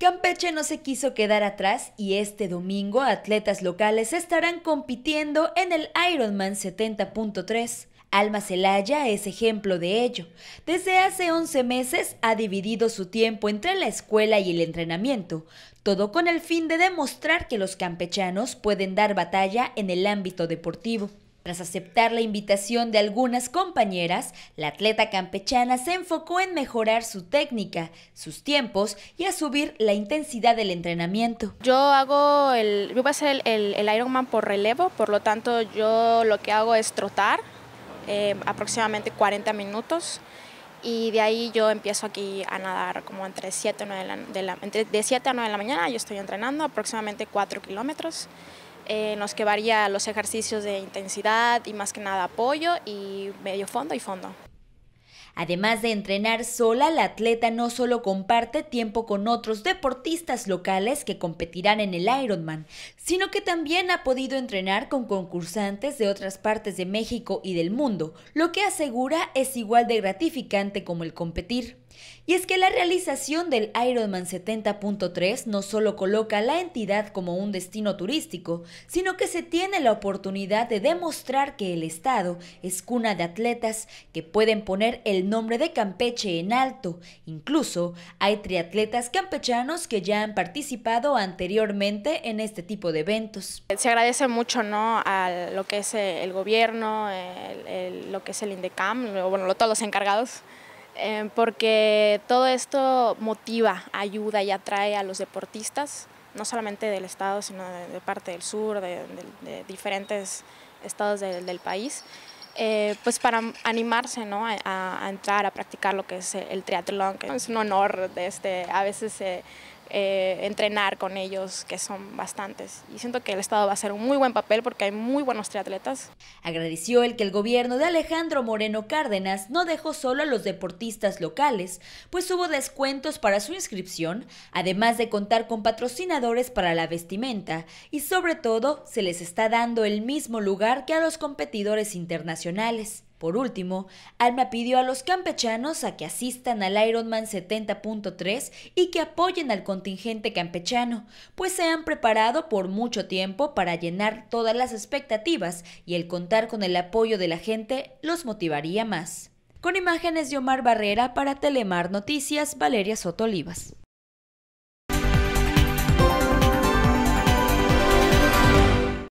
Campeche no se quiso quedar atrás y este domingo atletas locales estarán compitiendo en el Ironman 70.3. Alma Celaya es ejemplo de ello. Desde hace 11 meses ha dividido su tiempo entre la escuela y el entrenamiento, todo con el fin de demostrar que los campechanos pueden dar batalla en el ámbito deportivo. Tras aceptar la invitación de algunas compañeras, la atleta campechana se enfocó en mejorar su técnica, sus tiempos y a subir la intensidad del entrenamiento. Yo hago el, voy a hacer el, Ironman por relevo, por lo tanto yo lo que hago es trotar eh, aproximadamente 40 minutos y de ahí yo empiezo aquí a nadar como entre 7 a 9 de, la, 7 a 9 de la mañana, yo estoy entrenando aproximadamente 4 kilómetros nos los que varía los ejercicios de intensidad y más que nada apoyo y medio fondo y fondo. Además de entrenar sola, la atleta no solo comparte tiempo con otros deportistas locales que competirán en el Ironman, sino que también ha podido entrenar con concursantes de otras partes de México y del mundo, lo que asegura es igual de gratificante como el competir. Y es que la realización del Ironman 70.3 no solo coloca a la entidad como un destino turístico, sino que se tiene la oportunidad de demostrar que el Estado es cuna de atletas que pueden poner el nombre de Campeche en alto. Incluso hay triatletas campechanos que ya han participado anteriormente en este tipo de eventos. Se agradece mucho ¿no? a lo que es eh, el gobierno, lo que es el INDECAM, bueno, todos los encargados Em, porque todo esto motiva, ayuda y atrae a los deportistas, no solamente del estado, sino de, parte del sur, de, diferentes estados del, país, eh, pues para animarse a, entrar a practicar lo que es el triatlón, que es un honor, de este, a veces eh, entrenar con ellos, que son bastantes. Y siento que el Estado va a hacer un muy buen papel porque hay muy buenos triatletas. Agradeció el que el gobierno de Alejandro Moreno Cárdenas no dejó solo a los deportistas locales, pues hubo descuentos para su inscripción, además de contar con patrocinadores para la vestimenta y sobre todo se les está dando el mismo lugar que a los competidores internacionales. Por último, Alma pidió a los campechanos a que asistan al Ironman 70.3 y que apoyen al contingente campechano, pues se han preparado por mucho tiempo para llenar todas las expectativas y el contar con el apoyo de la gente los motivaría más. Con imágenes de Omar Barrera para Telemar Noticias, Valeria Soto Olivas.